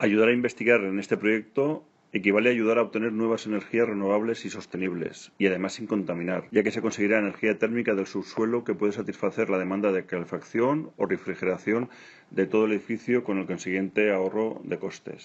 Ayudar a investigar en este proyecto equivale a ayudar a obtener nuevas energías renovables y sostenibles, y además sin contaminar, ya que se conseguirá energía térmica del subsuelo que puede satisfacer la demanda de calefacción o refrigeración de todo el edificio con el consiguiente ahorro de costes.